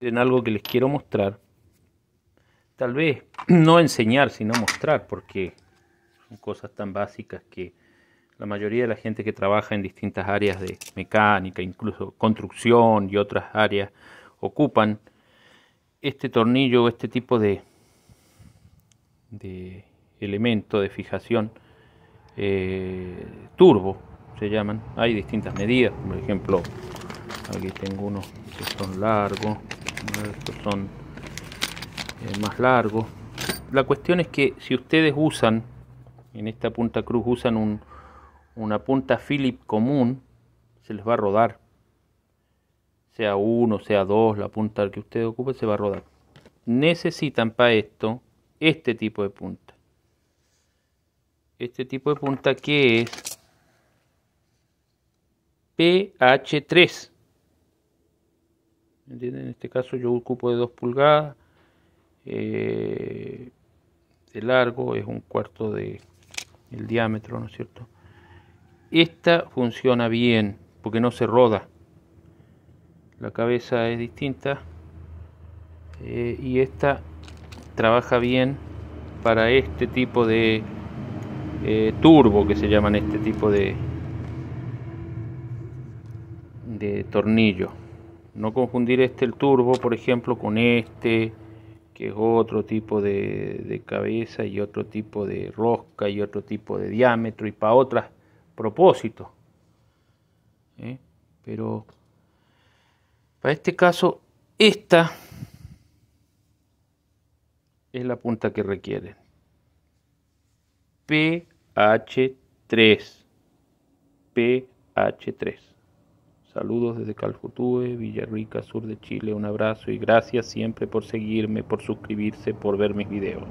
en algo que les quiero mostrar. Tal vez no enseñar, sino mostrar, porque son cosas tan básicas que la mayoría de la gente que trabaja en distintas áreas de mecánica, incluso construcción y otras áreas, ocupan este tornillo o este tipo de, de elemento de fijación eh, turbo, se llaman. Hay distintas medidas, por ejemplo, aquí tengo unos que son largos, estos son eh, más largos la cuestión es que si ustedes usan en esta punta cruz usan una punta philip común se les va a rodar sea uno sea dos la punta que usted ocupe se va a rodar necesitan para esto este tipo de punta este tipo de punta que es PH3 en este caso yo ocupo de 2 pulgadas, eh, de largo es un cuarto de el diámetro, ¿no es cierto? Esta funciona bien porque no se roda. La cabeza es distinta eh, y esta trabaja bien para este tipo de eh, turbo que se llaman este tipo de de tornillo no confundir este el turbo, por ejemplo, con este, que es otro tipo de, cabeza y otro tipo de rosca y otro tipo de diámetro y para otros propósitos. ¿eh? Pero para este caso, esta es la punta que requieren. PH3. PH3. Saludos desde Calcutúe, Villarrica, sur de Chile. Un abrazo y gracias siempre por seguirme, por suscribirse, por ver mis videos.